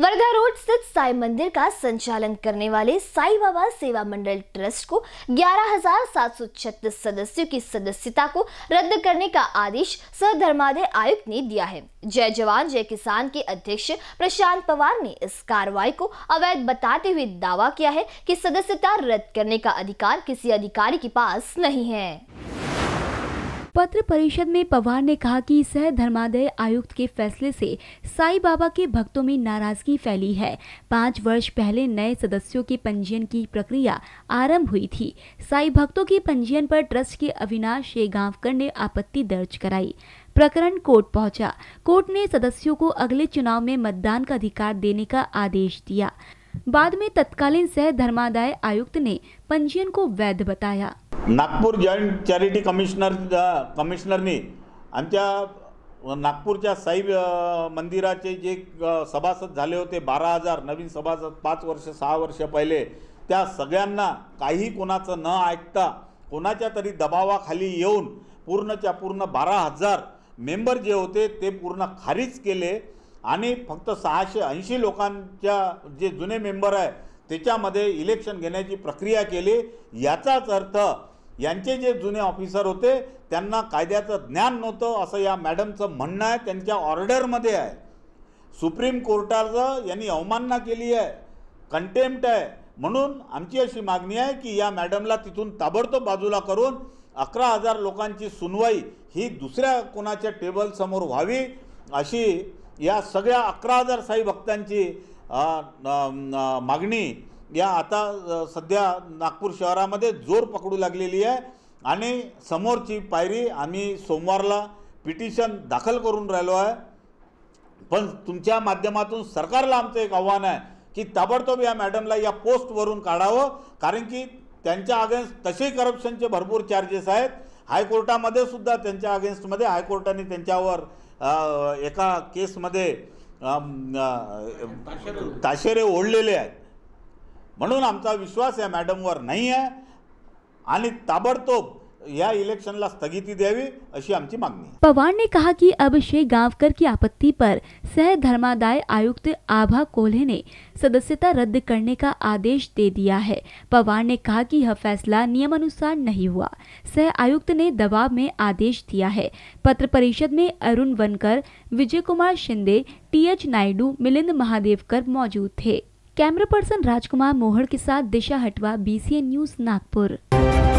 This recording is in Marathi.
वर्धा रोड स्थित साई मंदिर का संचालन करने वाले साई बाबा सेवा मंडल ट्रस्ट को ग्यारह सदस्यों की सदस्यता को रद्द करने का आदेश सधर्मादय आयुक्त ने दिया है जय जवान जय किसान के अध्यक्ष प्रशांत पवार ने इस कार्रवाई को अवैध बताते हुए दावा किया है कि सदस्यता रद्द करने का अधिकार किसी अधिकारी के पास नहीं है पत्र परिषद में पवार ने कहा कि सह धर्मादय आयुक्त के फैसले से साईं बाबा के भक्तों में नाराजगी फैली है पाँच वर्ष पहले नए सदस्यों के पंजीयन की प्रक्रिया आरंभ हुई थी साई भक्तों के पंजीयन पर ट्रस्ट के अविनाश शेगांवकर ने आपत्ति दर्ज कराई प्रकरण कोर्ट पहुंचा कोर्ट ने सदस्यों को अगले चुनाव में मतदान का अधिकार देने का आदेश दिया बाद में तत्कालीन सह धर्मादाय आयुक्त ने पंजीयन को वैध बताया नागपूर जॉईंट चॅरिटी कमिशनर कमिशनरनी आमच्या नागपूरच्या साई मंदिराचे जे सभासद झाले होते बारा हजार नवीन सभासद पाच वर्ष सहा वर्ष पहिले त्या सगळ्यांना काही कोणाचं न ऐकता कोणाच्या तरी दबावाखाली येऊन पूर्णच्या पूर्ण बारा हजार मेंबर जे होते ते पूर्ण खारीज केले आणि फक्त सहाशे ऐंशी लोकांच्या जे जुने मेंबर आहे त्याच्यामध्ये इलेक्शन घेण्याची प्रक्रिया केली याचाच अर्थ यांचे जे जुने ऑफिसर होते त्यांना कायद्याचं ज्ञान नव्हतं असं या मॅडमचं म्हणणं आहे त्यांच्या ऑर्डरमध्ये आहे सुप्रीम कोर्टाचं यांनी अवमानना केली आहे कंटेम्प्ट आहे म्हणून आमची अशी मागणी आहे की या मॅडमला तिथून ताबडतोब बाजूला करून अकरा हजार लोकांची सुनवाई ही दुसऱ्या कोणाच्या टेबलसमोर व्हावी अशी या सगळ्या अकरा हजार साई भक्तांची मागणी या आता सध्या नागपूर शहरामध्ये जोर पकडू लागलेली आहे आणि समोरची पायरी आम्ही सोमवारला पिटिशन दाखल करून राहिलो आहे पण तुमच्या माध्यमातून सरकारला आमचं एक आव्हान आहे की ताबडतोब या मॅडमला या पोस्टवरून काढावं कारण की त्यांच्या अगेन्स्ट तसेही करप्शनचे भरपूर चार्जेस आहेत हायकोर्टामध्ये सुद्धा त्यांच्या अगेन्स्टमध्ये हायकोर्टाने त्यांच्यावर एका केसमध्ये ताशेरे ओढलेले आहेत मनुन आम विश्वास या मैडम नाही आहे ताबडतोब या इलेक्शन ला दी अभी आम आमची मागणी पवार ने कहा कि अभिषेक गांवकर की आपत्ति पर सह धर्मादाय आयुक्त आभा कोल्हे ने सदस्यता रद्द करने का आदेश दे दिया है पवार ने कहा कि यह फैसला नियमानुसार नहीं हुआ सह आयुक्त ने दबाव में आदेश दिया है पत्र परिषद में अरुण वनकर विजय कुमार शिंदे टी एच नायडू मिलिंद महादेवकर मौजूद थे कैमरा पर्सन राजकुमार मोहड़ के साथ दिशा हटवा बीसीएन न्यूज नागपुर